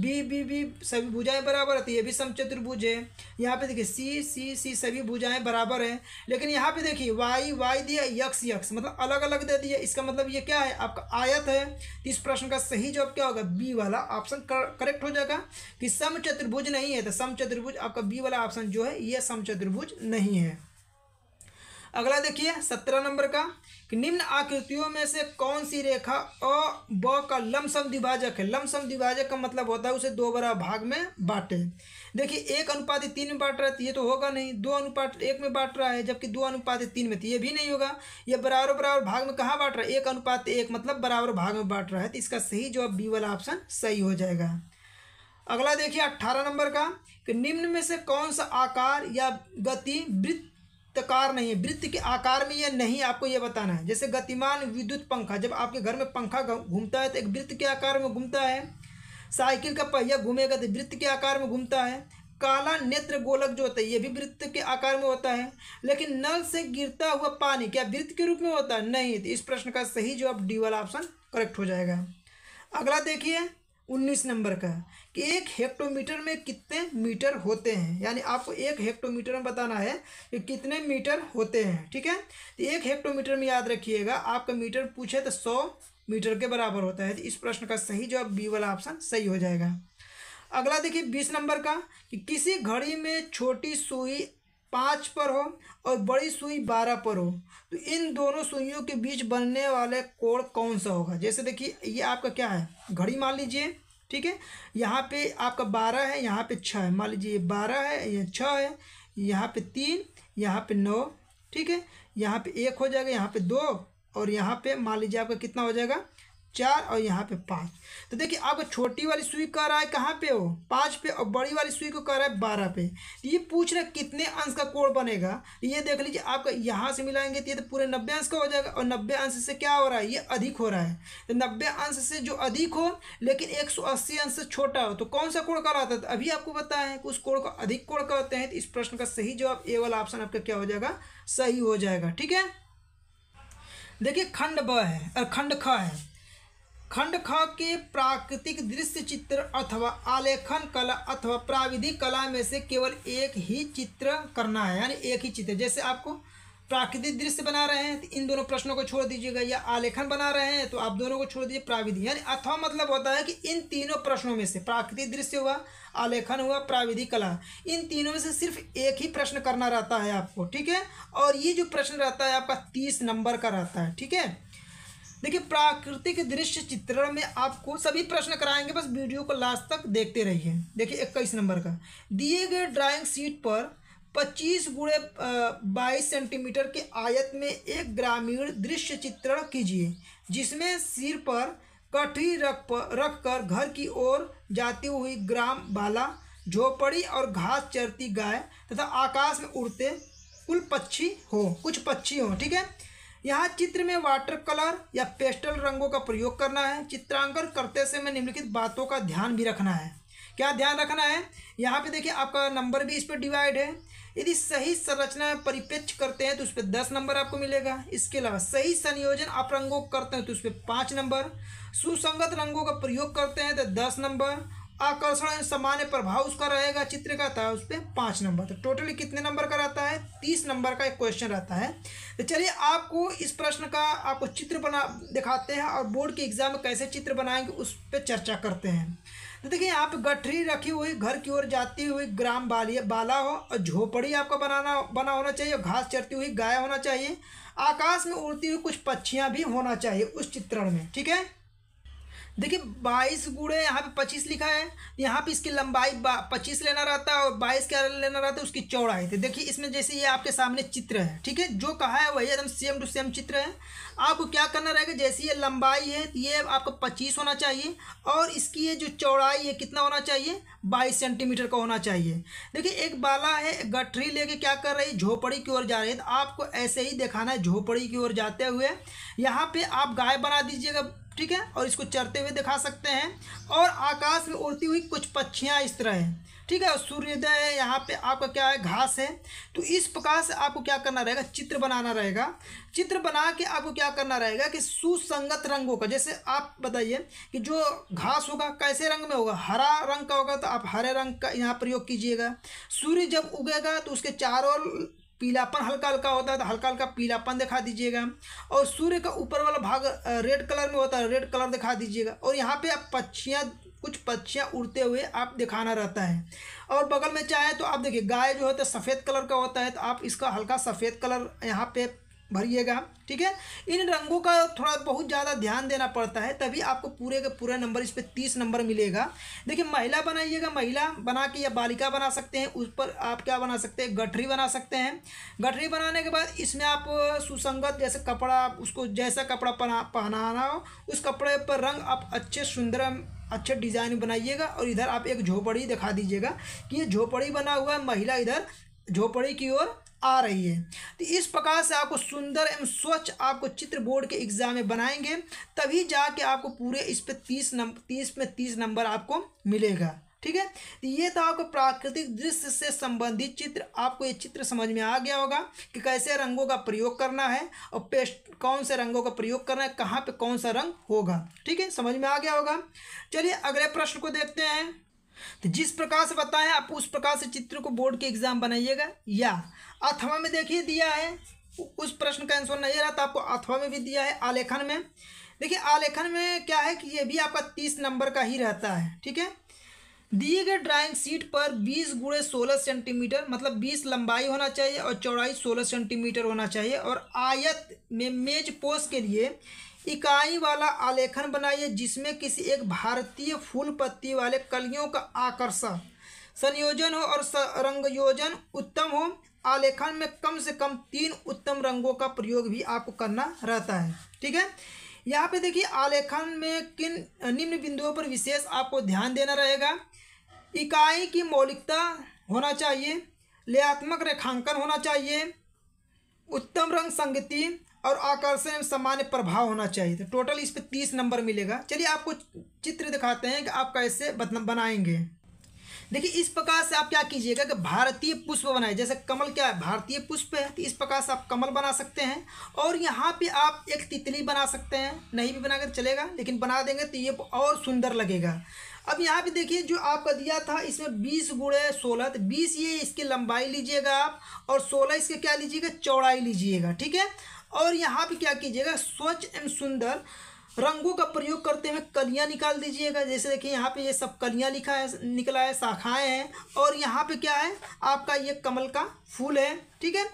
बी बी बी सभी भुजाएं बराबर है ये भी समचतुर्भुज है यहाँ पे देखिए सी सी सी सभी भुजाएं बराबर है लेकिन यहाँ पे देखिए वाई वाई दिया यक्स यक्स मतलब अलग अलग दे दिया इसका मतलब ये क्या है आपका आयत है तो इस प्रश्न का सही जवाब क्या होगा बी वाला ऑप्शन करेक्ट हो जाएगा कि समचतुर्भुज नहीं है तो समचतुर्भुज आपका बी वाला ऑप्शन जो है ये समचतुर्भुज नहीं है अगला देखिए सत्रह नंबर का कि निम्न आकृतियों में से कौन सी रेखा अ ब का लमसम द्विभाजक है लमसम द्विभाजक का मतलब होता है उसे दो बड़ा भाग में बांटे देखिए एक अनुपात तीन में बांट रहा है तो ये तो होगा नहीं दो अनुपात एक में बांट रहा है जबकि दो अनुपात तीन में तो ये भी नहीं होगा ये बराबर बराबर भाग में कहाँ बांट रहा है एक अनुपात एक मतलब बराबर भाग में बांट रहा है तो इसका सही जवाब बी वाला ऑप्शन सही हो जाएगा अगला देखिए अट्ठारह नंबर का कि निम्न में से कौन सा आकार या गति वृत्त वृत्तकार नहीं है वृत्त के आकार में यह नहीं आपको यह बताना है जैसे गतिमान विद्युत पंखा जब आपके घर में पंखा घूमता है तो एक वृत्त के आकार में घूमता है साइकिल का पहिया घूमेगा तो वृत्त के आकार में घूमता है काला नेत्र गोलक जो होता है ये भी वृत्त के आकार में होता है लेकिन नल से गिरता हुआ पानी क्या वृत्त के रूप में होता है नहीं तो इस प्रश्न का सही जवाब डी वाला ऑप्शन करेक्ट हो जाएगा अगला देखिए उन्नीस नंबर का कि एक हेक्टोमीटर में कितने मीटर होते हैं यानी आपको एक हेक्टोमीटर में बताना है कि कितने मीटर होते हैं ठीक है तो एक हेक्टोमीटर में याद रखिएगा आपका मीटर पूछे तो सौ मीटर के बराबर होता है तो इस प्रश्न का सही जवाब बी वाला ऑप्शन सही हो जाएगा अगला देखिए बीस नंबर का कि किसी घड़ी में छोटी सुई पाँच पर हो और बड़ी सुई बारह पर हो तो इन दोनों सुइयों के बीच बनने वाले कोण कौन सा होगा जैसे देखिए ये आपका क्या है घड़ी मान लीजिए ठीक है यहाँ पे आपका बारह है यहाँ पे छः है मान लीजिए ये बारह है ये छः है यहाँ पे तीन यहाँ पे नौ ठीक है यहाँ पे एक हो जाएगा यहाँ पे दो और यहाँ पे मान लीजिए आपका कितना हो जाएगा चार और यहाँ पे पाँच तो देखिए आपको छोटी वाली सुई कह रहा है कहाँ पे हो पाँच पे और बड़ी वाली सुई को कह रहा है बारह पे तो ये पूछ रहा कितने अंश का कोड़ बनेगा तो ये देख लीजिए आपका यहाँ से मिलाएंगे तो ये तो पूरे नब्बे अंश का हो जाएगा और नब्बे अंश से क्या हो रहा है ये अधिक हो रहा है तो नब्बे अंश से जो अधिक हो लेकिन एक सौ अस्सी अंश से छोटा हो तो कौन सा कोड़ कहलाता है तो अभी आपको बताया है कि उस कोड को अधिक कोड़ कहते हैं तो इस प्रश्न का सही जवाब ए वाला ऑप्शन आपका क्या हो जाएगा सही हो जाएगा ठीक है देखिए खंड ब है और खंड ख है खंड ख के प्राकृतिक दृश्य चित्र अथवा आलेखन कला अथवा प्राविधिक कला में से केवल एक ही चित्र करना है यानी एक ही चित्र जैसे आपको प्राकृतिक दृश्य बना रहे हैं तो इन दोनों प्रश्नों को छोड़ दीजिएगा या आलेखन बना रहे हैं तो आप दोनों को छोड़ दीजिए प्राविधि यानी अथवा मतलब होता है कि इन तीनों प्रश्नों में से प्राकृतिक दृश्य हुआ आलेखन हुआ प्राविधिक कला इन तीनों में से सिर्फ एक ही प्रश्न करना रहता है आपको ठीक है और ये जो प्रश्न रहता है आपका तीस नंबर का रहता है ठीक है देखिए प्राकृतिक दृश्य चित्रण में आपको सभी प्रश्न कराएंगे बस वीडियो को लास्ट तक देखते रहिए देखिए इक्कीस नंबर का दिए गए ड्राइंग शीट पर पच्चीस गुड़े बाईस सेंटीमीटर के आयत में एक ग्रामीण दृश्य चित्रण कीजिए जिसमें सिर पर कठी रख पर रख कर घर की ओर जाती हुई ग्राम बाला झोपड़ी और घास चरती गाय तथा आकाश में उड़ते कुल पक्षी हो कुछ पक्षी हो ठीक है यहाँ चित्र में वाटर कलर या पेस्टल रंगों का प्रयोग करना है चित्रांकन करते समय निम्नलिखित बातों का ध्यान भी रखना है क्या ध्यान रखना है यहाँ पे देखिए आपका नंबर भी इस पर डिवाइड है यदि सही संरचना परिपेक्ष करते हैं तो उस पर दस नंबर आपको मिलेगा इसके अलावा सही संयोजन आप रंगों करते हैं तो उस पर पाँच नंबर सुसंगत रंगों का प्रयोग करते हैं तो दस नंबर आकर्षण सामान्य प्रभाव उसका रहेगा चित्र का था उस पर पाँच नंबर तो टोटली कितने नंबर का रहता है तीस नंबर का एक क्वेश्चन रहता है तो चलिए आपको इस प्रश्न का आपको चित्र बना दिखाते हैं और बोर्ड के एग्जाम में कैसे चित्र बनाएंगे उस पर चर्चा करते हैं तो देखिए यहाँ पर गठरी रखी हुई घर की ओर जाती हुई ग्राम बाली बाला हो और झोपड़ी आपका बनाना बना होना चाहिए घास चरती हुई गाय होना चाहिए आकाश में उड़ती हुई कुछ पक्षियाँ भी होना चाहिए उस चित्रण में ठीक है देखिए बाईस गुड़े यहाँ पे पच्चीस लिखा है यहाँ पे इसकी लंबाई पच्चीस लेना रहता है और बाईस क्या लेना रहता है उसकी चौड़ाई थी तो देखिए इसमें जैसे ये आपके सामने चित्र है ठीक है जो कहा है वही एकदम सेम टू सेम चित्र है आपको क्या करना रहेगा जैसे ये लंबाई है ये आपको पच्चीस होना चाहिए और इसकी ये जो चौड़ाई है कितना होना चाहिए बाईस सेंटीमीटर का होना चाहिए देखिए एक बाला है गठरी लेके क्या कर रही है झोपड़ी की ओर जा रही है तो आपको ऐसे ही दिखाना है झोपड़ी की ओर जाते हुए यहाँ पे आप गाय बना दीजिएगा ठीक है और इसको चरते हुए दिखा सकते हैं और आकाश में उड़ती हुई कुछ पक्षियाँ इस तरह हैं ठीक है सूर्योदय है यहाँ पे आपका क्या है घास है तो इस प्रकार से आपको क्या करना रहेगा चित्र बनाना रहेगा चित्र बना के आपको क्या करना रहेगा कि सुसंगत रंगों का जैसे आप बताइए कि जो घास होगा कैसे रंग में होगा हरा रंग का होगा तो आप हरे रंग का यहाँ प्रयोग कीजिएगा सूर्य जब उगेगा तो उसके चारों पीलापन हल्का हल्का होता है तो हल्का हल्का पीलापन दिखा दीजिएगा और सूर्य का ऊपर वाला भाग रेड कलर में होता है रेड कलर दिखा दीजिएगा और यहाँ पे आप पक्षियाँ कुछ पक्षियाँ उड़ते हुए आप दिखाना रहता है और बगल में चाहे तो आप देखिए गाय जो होता है सफ़ेद कलर का होता है तो आप इसका हल्का सफ़ेद कलर यहाँ पे भरिएगा ठीक है इन रंगों का थोड़ा बहुत ज़्यादा ध्यान देना पड़ता है तभी आपको पूरे का पूरे नंबर इस पर तीस नंबर मिलेगा देखिए महिला बनाइएगा महिला बना के या बालिका बना सकते हैं उस पर आप क्या बना सकते हैं गठरी बना सकते हैं गठरी बनाने के बाद इसमें आप सुसंगत जैसे कपड़ा उसको जैसा कपड़ा पहना पहनाना हो उस कपड़े पर रंग आप अच्छे सुंदर अच्छे डिज़ाइन बनाइएगा और इधर आप एक झोपड़ी दिखा दीजिएगा कि ये झोपड़ी बना हुआ है महिला इधर झोपड़ी की ओर आ रही है तो इस प्रकार से आपको सुंदर एवं स्वच्छ आपको चित्र बोर्ड के एग्ज़ाम में बनाएंगे तभी जाके आपको पूरे इस पर तीस नंबर तीस में तीस नंबर आपको मिलेगा ठीक है तो ये था आपको प्राकृतिक दृश्य से संबंधित चित्र आपको ये चित्र समझ में आ गया होगा कि कैसे रंगों का प्रयोग करना है और पेस्ट कौन से रंगों का प्रयोग करना है कहाँ पे कौन सा रंग होगा ठीक है समझ में आ गया होगा चलिए अगले प्रश्न को देखते हैं तो जिस प्रकार से बताएं आप उस प्रकार से चित्र को बोर्ड के एग्जाम बनाइएगा या अथवा में देखिए दिया है उस प्रश्न का आंसर नहीं रहा तो आपको अथवा में भी दिया है आलेखन में देखिए आलेखन में क्या है कि ये भी आपका तीस नंबर का ही रहता है ठीक है दिए गए ड्राइंग शीट पर बीस गुड़े सोलह सेंटीमीटर मतलब बीस लंबाई होना चाहिए और चौड़ाई सोलह सेंटीमीटर होना चाहिए और आयत में मेज पोस्ट के लिए इकाई वाला आलेखन बनाइए जिसमें किसी एक भारतीय फूल पत्ती वाले कलियों का आकर्षण संयोजन हो और रंगयोजन उत्तम हो आलेखन में कम से कम तीन उत्तम रंगों का प्रयोग भी आपको करना रहता है ठीक है यहाँ पे देखिए आलेखन में किन निम्न बिंदुओं पर विशेष आपको ध्यान देना रहेगा इकाई की मौलिकता होना चाहिए लयात्मक रेखांकन होना चाहिए उत्तम रंग संगति और आकर्षण सामान्य प्रभाव होना चाहिए तो टोटल इस पर तीस नंबर मिलेगा चलिए आपको चित्र दिखाते हैं कि आप कैसे बनाएंगे देखिए इस प्रकार से आप क्या कीजिएगा कि भारतीय पुष्प बनाए जैसे कमल क्या है भारतीय पुष्प है तो इस प्रकार से आप कमल बना सकते हैं और यहाँ पे आप एक तितली बना सकते हैं नहीं भी बनाकर चलेगा लेकिन बना देंगे तो ये और सुंदर लगेगा अब यहाँ पे देखिए जो आपका दिया था इसमें बीस गुड़े सोलह तो बीस ये इसकी लंबाई लीजिएगा आप और सोलह इसके क्या लीजिएगा चौड़ाई लीजिएगा ठीक है और यहाँ पे क्या कीजिएगा स्वच्छ एवं सुंदर रंगों का प्रयोग करते हुए कलियाँ निकाल दीजिएगा जैसे देखिए यहाँ पे ये सब कलियाँ लिखा है निकला है शाखाएँ हैं और यहाँ पे क्या है आपका ये कमल का फूल है ठीक है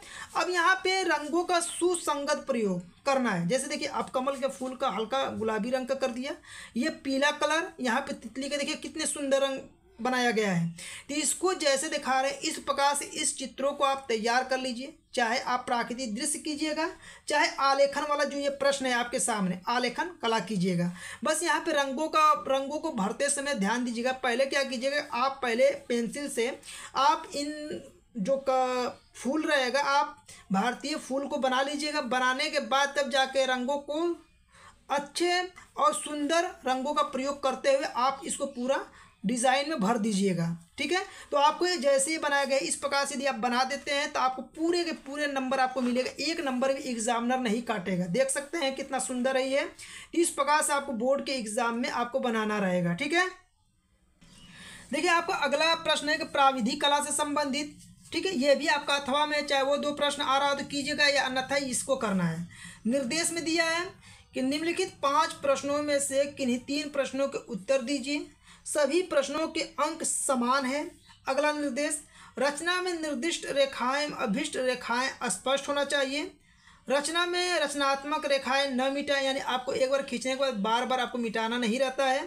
अब यहाँ पे रंगों का सुसंगत प्रयोग करना है जैसे देखिए आप कमल के फूल का हल्का गुलाबी रंग का कर दिया ये पीला कलर यहाँ पे तितली के देखिए कितने सुंदर रंग बनाया गया है तो इसको जैसे दिखा रहे इस प्रकार से इस चित्रों को आप तैयार कर लीजिए चाहे आप प्राकृतिक दृश्य कीजिएगा चाहे आलेखन वाला जो ये प्रश्न है आपके सामने आलेखन कला कीजिएगा बस यहाँ पे रंगों का रंगों को भरते समय ध्यान दीजिएगा पहले क्या कीजिएगा आप पहले पेंसिल से आप इन जो का फूल रहेगा आप भारतीय फूल को बना लीजिएगा बनाने के बाद तब जाके रंगों को अच्छे और सुंदर रंगों का प्रयोग करते हुए आप इसको पूरा डिज़ाइन में भर दीजिएगा ठीक है तो आपको ये जैसे ही बनाया गया इस प्रकार से यदि आप बना देते हैं तो आपको पूरे के पूरे नंबर आपको मिलेगा एक नंबर भी एग्जामिनर नहीं काटेगा देख सकते हैं कितना सुंदर है ये इस प्रकार से आपको बोर्ड के एग्जाम में आपको बनाना रहेगा ठीक है देखिए आपका अगला प्रश्न है कि प्राविधि कला से संबंधित ठीक है ये भी आपका अथवा में चाहे वो दो प्रश्न आ रहा हो तो कीजिएगा या अन्यथा इसको करना है निर्देश में दिया है कि निम्नलिखित पांच प्रश्नों में से किन्हीं तीन प्रश्नों के उत्तर दीजिए सभी प्रश्नों के अंक समान हैं अगला निर्देश रचना में निर्दिष्ट रेखाएं अभिष्ट रेखाएं स्पष्ट होना चाहिए रचना में रचनात्मक रेखाएं न मिटाएं यानी आपको एक बार खींचने के बाद बार बार आपको मिटाना नहीं रहता है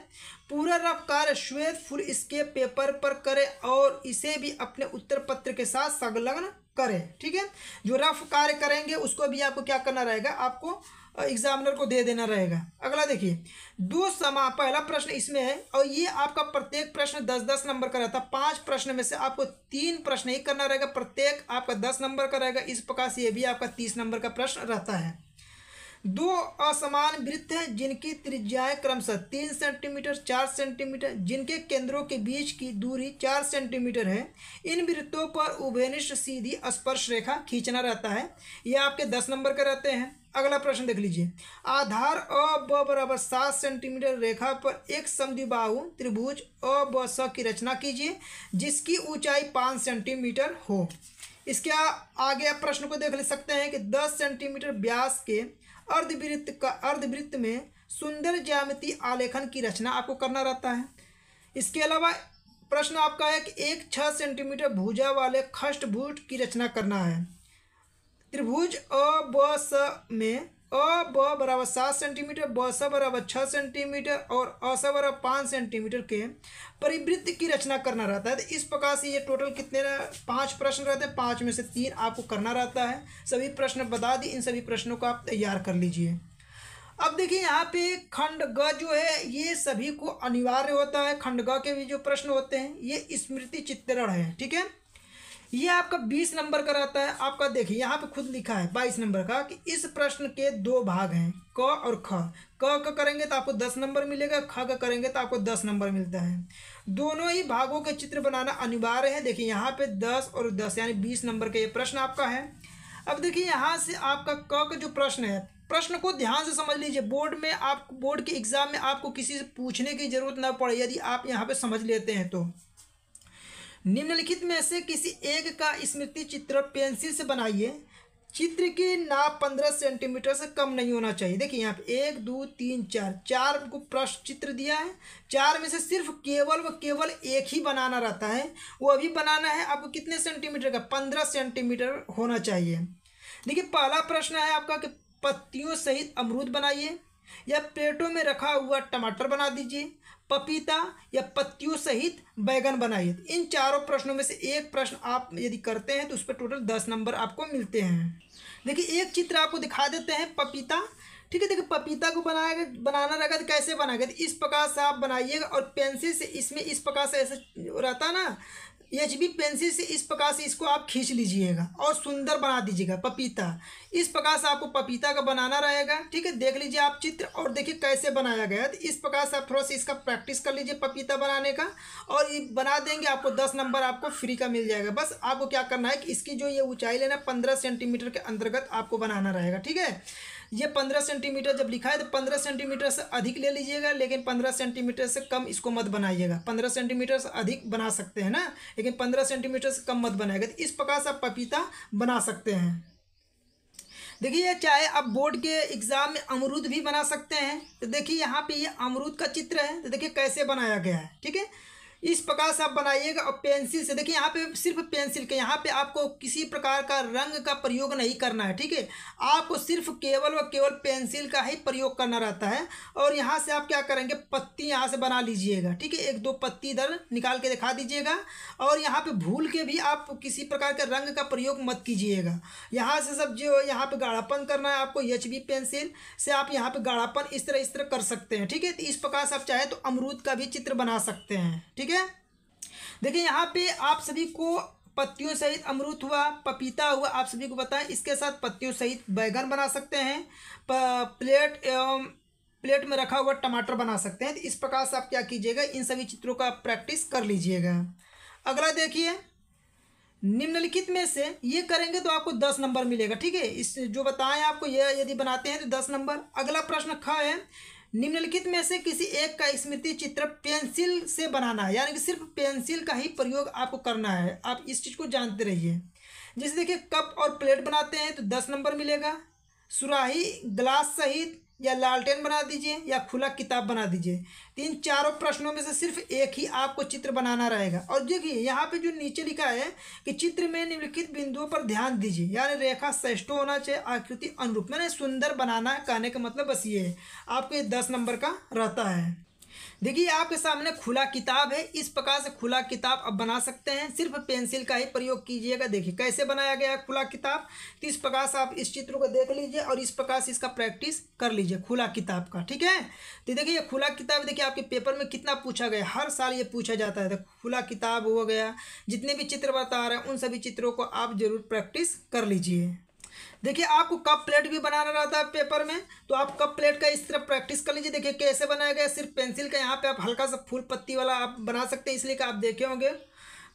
पूरा रफ कार्य श्वेत फुल स्केप पेपर पर करें और इसे भी अपने उत्तर पत्र के साथ संलग्न करें ठीक है जो रफ कार्य करेंगे उसको भी आपको क्या करना रहेगा आपको एग्जामिनर को दे देना रहेगा अगला देखिए दो समा पहला प्रश्न इसमें है और ये आपका प्रत्येक प्रश्न दस दस नंबर का रहता है पांच प्रश्न में से आपको तीन प्रश्न ही करना रहेगा प्रत्येक आपका दस नंबर का रहेगा इस प्रकार से ये भी आपका तीस नंबर का प्रश्न रहता है दो असमान वृत्त हैं जिनकी त्रिज्याएं क्रमशः तीन सेंटीमीटर चार सेंटीमीटर जिनके केंद्रों के बीच की दूरी चार सेंटीमीटर है इन वृत्तों पर उभयनिष्ठ सीधी स्पर्श रेखा खींचना रहता है ये आपके दस नंबर का रहते हैं अगला प्रश्न देख लीजिए आधार अ ब बराबर सात सेंटीमीटर रेखा पर एक समद्विबाहु त्रिभुज अ ब स की रचना कीजिए जिसकी ऊंचाई पाँच सेंटीमीटर हो इसके आगे आप प्रश्न को देख ले सकते हैं कि दस सेंटीमीटर व्यास के अर्धवृत्त का अर्धवृत्त में सुंदर ज्यामिति आलेखन की रचना आपको करना रहता है इसके अलावा प्रश्न आपका है कि एक छः सेंटीमीटर भुजा वाले खष्टभूट की रचना करना है त्रिभुज अ ब स में अ ब बराबर सात सेंटीमीटर ब स बराबर छः सेंटीमीटर और अ स बराबर पाँच सेंटीमीटर के परिवृत्त की रचना करना रहता है तो इस प्रकार से ये टोटल कितने पांच प्रश्न रहते हैं पाँच में से तीन आपको करना रहता है सभी प्रश्न बता दी इन सभी प्रश्नों को आप तैयार कर लीजिए अब देखिए यहाँ पे खंड ग जो है ये सभी को अनिवार्य होता है खंड ग के भी जो प्रश्न होते हैं ये स्मृति चित्रण है ठीक है ये आपका बीस नंबर का रहता है आपका देखिए यहाँ पे खुद लिखा है बाईस नंबर का कि इस प्रश्न के दो भाग हैं क और ख क का करेंगे तो आपको दस नंबर मिलेगा ख का करेंगे तो आपको दस नंबर मिलता है दोनों ही भागों के चित्र बनाना अनिवार्य है देखिए यहाँ पे दस और दस यानी बीस नंबर का ये प्रश्न आपका है अब देखिए यहाँ से आपका क का जो प्रश्न है प्रश्न को ध्यान से समझ लीजिए बोर्ड में आप बोर्ड के एग्ज़ाम में आपको किसी से पूछने की ज़रूरत ना पड़े यदि आप यहाँ पे समझ लेते हैं तो निम्नलिखित में से किसी एक का स्मृति चित्र पेंसिल से बनाइए चित्र की नाप पंद्रह सेंटीमीटर से कम नहीं होना चाहिए देखिए यहाँ पे एक दो तीन चार चार को प्रश्न चित्र दिया है चार में से सिर्फ केवल व केवल एक ही बनाना रहता है वो अभी बनाना है आपको कितने सेंटीमीटर का पंद्रह सेंटीमीटर होना चाहिए देखिए पहला प्रश्न है आपका कि पत्तियों सहित अमरूद बनाइए या प्लेटों में रखा हुआ टमाटर बना दीजिए पपीता या पत्तियों सहित बैगन बनाइए इन चारों प्रश्नों में से एक प्रश्न आप यदि करते हैं तो उस पर टोटल दस नंबर आपको मिलते हैं देखिए एक चित्र आपको दिखा देते हैं पपीता ठीक है देखिए पपीता को बनाया बनाना रहेगा तो कैसे बनाएगा तो इस प्रकार से आप बनाइएगा और पेंसिल से इसमें इस प्रकार से ऐसे रहता ना एच बी पेंसिल से इस प्रकार से इसको आप खींच लीजिएगा और सुंदर बना दीजिएगा पपीता इस प्रकार से आपको पपीता का बनाना रहेगा ठीक है देख लीजिए आप चित्र और देखिए कैसे बनाया गया तो इस प्रकार से आप थोड़ा सा इसका प्रैक्टिस कर लीजिए पपीता बनाने का और ये बना देंगे आपको दस नंबर आपको फ्री का मिल जाएगा बस आपको क्या करना है कि इसकी जो ये ऊँचाई लेना पंद्रह सेंटीमीटर के अंतर्गत आपको बनाना रहेगा ठीक है ये पंद्रह सेंटीमीटर जब लिखा है तो पंद्रह सेंटीमीटर से अधिक ले लीजिएगा लेकिन पंद्रह सेंटीमीटर से कम इसको मत बनाइएगा पंद्रह सेंटीमीटर से अधिक बना सकते हैं ना लेकिन पंद्रह सेंटीमीटर से कम मत बनाएगा तो इस प्रकार से आप पपीता बना सकते हैं देखिए चाहे आप बोर्ड के एग्ज़ाम में अमरूद भी बना सकते हैं तो देखिए यहाँ पे ये यह अमरूद का चित्र है तो देखिए कैसे बनाया गया है ठीक है इस प्रकार से आप बनाइएगा और पेंसिल से देखिए यहाँ पे सिर्फ पेंसिल के यहाँ पे आपको किसी प्रकार का रंग का प्रयोग नहीं करना है ठीक है आपको सिर्फ केवल व केवल पेंसिल का ही प्रयोग करना रहता है और यहाँ से आप क्या करेंगे पत्ती यहाँ से बना लीजिएगा ठीक है एक दो पत्ती इधर निकाल के दिखा दीजिएगा और यहाँ पर भूल के भी आप किसी प्रकार के रंग का प्रयोग मत कीजिएगा यहाँ से सब जो यहाँ पर गाढ़ापन करना है आपको एच पेंसिल से आप यहाँ पर गाढ़ापन इस तरह इस तरह कर सकते हैं ठीक है तो इस प्रकार से आप चाहें तो अमरूद का भी चित्र बना सकते हैं ठीक है है देखिए यहाँ पे आप सभी को पत्तियों सहित अमरूद हुआ पपीता हुआ आप सभी को बताएं इसके साथ पत्तियों सहित बैगन बना सकते हैं प्लेट एवं प्लेट में रखा हुआ टमाटर बना सकते हैं तो इस प्रकार से आप क्या कीजिएगा इन सभी चित्रों का प्रैक्टिस कर लीजिएगा अगला देखिए निम्नलिखित में से ये करेंगे तो आपको दस नंबर मिलेगा ठीक है इस जो बताएं आपको ये यदि बनाते हैं तो दस नंबर अगला प्रश्न ख है निम्नलिखित में से किसी एक का स्मृति चित्र पेंसिल से बनाना है यानी कि सिर्फ पेंसिल का ही प्रयोग आपको करना है आप इस चीज़ को जानते रहिए जैसे देखिए कप और प्लेट बनाते हैं तो दस नंबर मिलेगा सुराही ग्लास सहित या लालटेन बना दीजिए या खुला किताब बना दीजिए तीन चारों प्रश्नों में से सिर्फ एक ही आपको चित्र बनाना रहेगा और देखिए यहाँ पे जो नीचे लिखा है कि चित्र में निम्नलिखित बिंदुओं पर ध्यान दीजिए यानी रेखा श्रेष्ठ होना चाहिए आकृति अनुरूप मैंने सुंदर बनाना कहने का मतलब बस ये है आपके दस नंबर का रहता है देखिए आपके सामने खुला किताब है इस प्रकार से खुला किताब अब बना सकते हैं सिर्फ पेंसिल का ही प्रयोग कीजिएगा देखिए कैसे बनाया गया है खुला किताब तो इस प्रकार से आप इस चित्र को देख लीजिए और इस प्रकार से इसका प्रैक्टिस कर लीजिए खुला किताब का ठीक है तो देखिए ये खुला किताब देखिए आपके पेपर में कितना पूछा गया हर साल ये पूछा जाता है तो खुला किताब हो गया जितने भी चित्र बता रहे हैं उन सभी चित्रों को आप जरूर प्रैक्टिस कर लीजिए देखिए आपको कप प्लेट भी बनाना रहता है पेपर में तो आप कप प्लेट का इस तरह प्रैक्टिस कर लीजिए देखिए कैसे बनाया गया सिर्फ पेंसिल का यहाँ पे आप हल्का सा फूल पत्ती वाला आप बना सकते हैं इसलिए कि आप देखे होंगे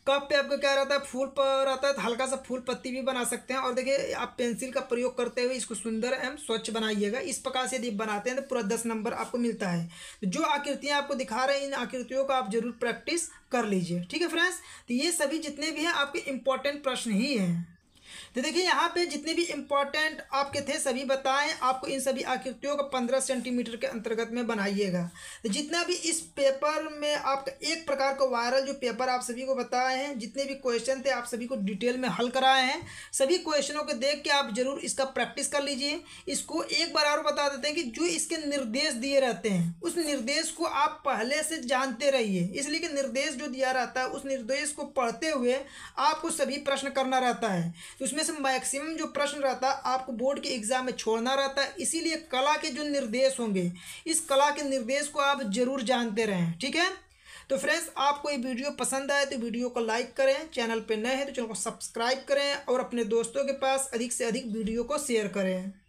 कप पे आपको क्या रहता है फूल पर रहता है तो हल्का सा फूल पत्ती भी बना सकते हैं और देखिए आप पेंसिल का प्रयोग करते हुए इसको सुंदर एवं स्वच्छ बनाइएगा इस प्रकार से यदि बनाते हैं तो पूरा दस नंबर आपको मिलता है तो जो आकृतियाँ आपको दिखा रहे हैं इन आकृतियों का आप जरूर प्रैक्टिस कर लीजिए ठीक है फ्रेंड्स तो ये सभी जितने भी हैं आपके इंपॉर्टेंट प्रश्न ही हैं तो देखिए यहाँ पे जितने भी इम्पोर्टेंट आपके थे सभी बताएं आपको इन सभी आकृतियों को पंद्रह सेंटीमीटर के अंतर्गत में बनाइएगा तो जितना भी इस पेपर में आपका एक प्रकार का वायरल जो पेपर आप सभी को बताए हैं जितने भी क्वेश्चन थे आप सभी को डिटेल में हल कराए हैं सभी क्वेश्चनों को देख के आप जरूर इसका प्रैक्टिस कर लीजिए इसको एक बार और बता देते हैं कि जो इसके निर्देश दिए रहते हैं उस निर्देश को आप पहले से जानते रहिए इसलिए कि निर्देश जो दिया रहता है उस निर्देश को पढ़ते हुए आपको सभी प्रश्न करना रहता है तो उसमें से मैक्सिमम जो प्रश्न रहता है आपको बोर्ड के एग्जाम में छोड़ना रहता है इसीलिए कला के जो निर्देश होंगे इस कला के निर्देश को आप जरूर जानते रहें ठीक है तो फ्रेंड्स आपको ये वीडियो पसंद आए तो वीडियो को लाइक करें चैनल पर नए हैं तो चैनल को सब्सक्राइब करें और अपने दोस्तों के पास अधिक से अधिक वीडियो को शेयर करें